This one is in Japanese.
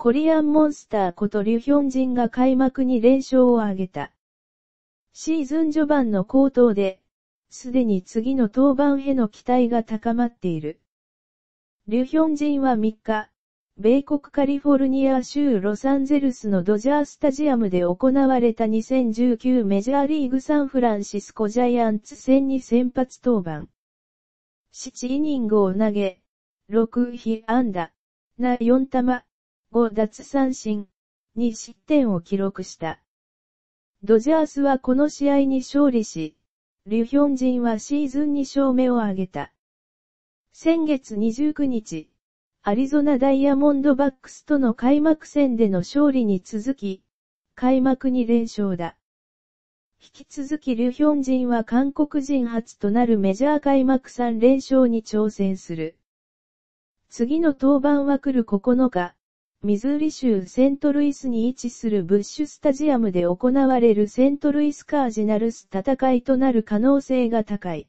コリアンモンスターことリュヒョンジンが開幕に連勝を挙げた。シーズン序盤の高騰で、すでに次の登板への期待が高まっている。リュヒョンジンは3日、米国カリフォルニア州ロサンゼルスのドジャースタジアムで行われた2019メジャーリーグサンフランシスコジャイアンツ戦に先発登板。7イニングを投げ、6日安打、な4玉、5奪三振、に失点を記録した。ドジャースはこの試合に勝利し、リュヒョンジンはシーズン2勝目を挙げた。先月29日、アリゾナダイヤモンドバックスとの開幕戦での勝利に続き、開幕に連勝だ。引き続きリュヒョンジンは韓国人初となるメジャー開幕3連勝に挑戦する。次の登板は来る9日、ミズーリ州セントルイスに位置するブッシュスタジアムで行われるセントルイスカージナルス戦いとなる可能性が高い。